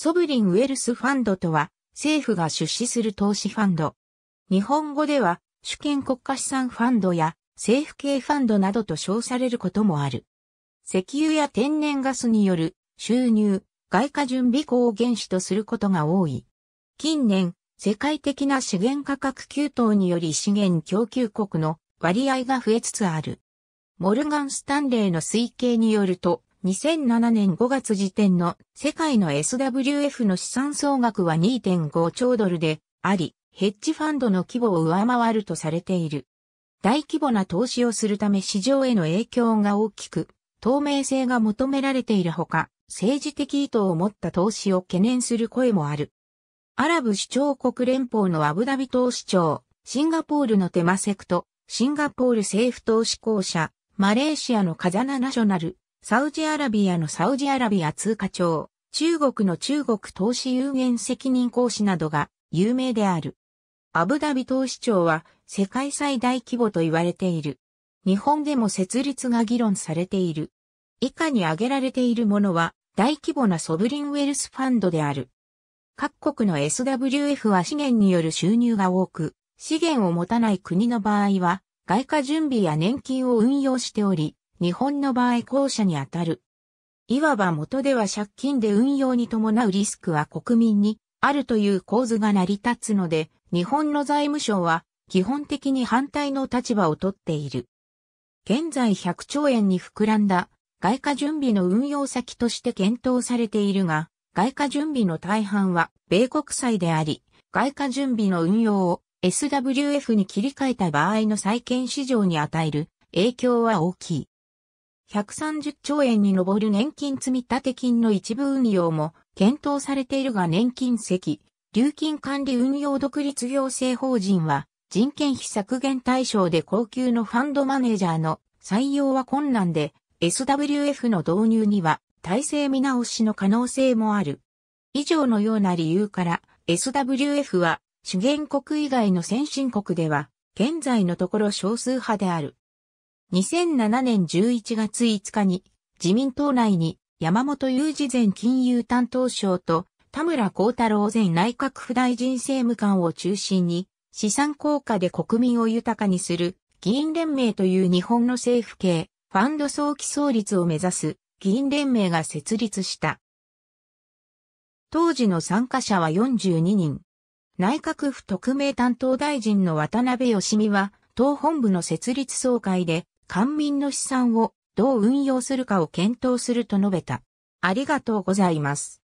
ソブリンウェルスファンドとは、政府が出資する投資ファンド。日本語では、主権国家資産ファンドや政府系ファンドなどと称されることもある。石油や天然ガスによる収入、外貨準備庫を原資とすることが多い。近年、世界的な資源価格急騰により資源供給国の割合が増えつつある。モルガン・スタンレーの推計によると、2007年5月時点の世界の SWF の資産総額は2.5兆ドルであり、ヘッジファンドの規模を上回るとされている。大規模な投資をするため市場への影響が大きく、透明性が求められているほか、政治的意図を持った投資を懸念する声もある。アラブ首長国連邦のアブダビ投資長、シンガポールのテマセクト、シンガポール政府投資公社、マレーシアのカザナナショナル、サウジアラビアのサウジアラビア通貨庁、中国の中国投資有限責任講師などが有名である。アブダビ投資庁は世界最大規模と言われている。日本でも設立が議論されている。以下に挙げられているものは大規模なソブリンウェルスファンドである。各国の SWF は資源による収入が多く、資源を持たない国の場合は、外貨準備や年金を運用しており、日本の場合後者に当たる。いわば元では借金で運用に伴うリスクは国民にあるという構図が成り立つので、日本の財務省は基本的に反対の立場をとっている。現在100兆円に膨らんだ外貨準備の運用先として検討されているが、外貨準備の大半は米国債であり、外貨準備の運用を SWF に切り替えた場合の債券市場に与える影響は大きい。130兆円に上る年金積立金の一部運用も検討されているが年金積、流金管理運用独立行政法人は人件費削減対象で高級のファンドマネージャーの採用は困難で SWF の導入には体制見直しの可能性もある。以上のような理由から SWF は主言国以外の先進国では現在のところ少数派である。2007年11月5日に自民党内に山本雄二前金融担当省と田村幸太郎前内閣府大臣政務官を中心に資産効果で国民を豊かにする議員連盟という日本の政府系ファンド早期創立を目指す議員連盟が設立した。当時の参加者は42人。内閣府特命担当大臣の渡辺義美は党本部の設立総会で官民の資産をどう運用するかを検討すると述べた。ありがとうございます。